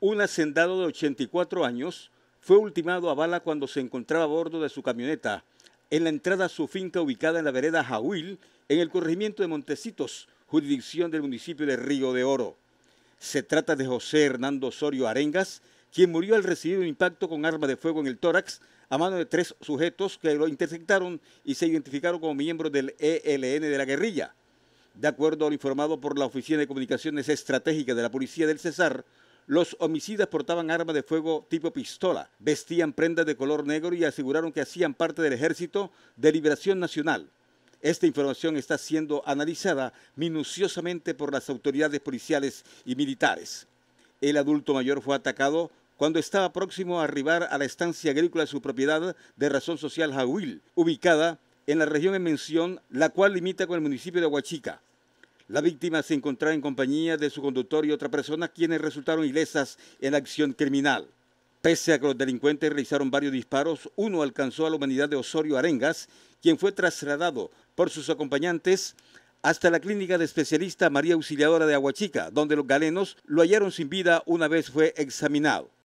Un hacendado de 84 años fue ultimado a bala cuando se encontraba a bordo de su camioneta en la entrada a su finca ubicada en la vereda Jahuil, en el corregimiento de Montecitos, jurisdicción del municipio de Río de Oro. Se trata de José Hernando Osorio Arengas, quien murió al recibir un impacto con arma de fuego en el tórax a mano de tres sujetos que lo interceptaron y se identificaron como miembros del ELN de la guerrilla. De acuerdo a lo informado por la Oficina de Comunicaciones Estratégicas de la Policía del Cesar, los homicidas portaban armas de fuego tipo pistola, vestían prendas de color negro y aseguraron que hacían parte del Ejército de Liberación Nacional. Esta información está siendo analizada minuciosamente por las autoridades policiales y militares. El adulto mayor fue atacado cuando estaba próximo a arribar a la estancia agrícola de su propiedad de razón social Jahuil, ubicada en la región en mención, la cual limita con el municipio de Huachica. La víctima se encontraba en compañía de su conductor y otra persona, quienes resultaron ilesas en la acción criminal. Pese a que los delincuentes realizaron varios disparos, uno alcanzó a la humanidad de Osorio Arengas, quien fue trasladado por sus acompañantes hasta la clínica de especialista María Auxiliadora de Aguachica, donde los galenos lo hallaron sin vida una vez fue examinado.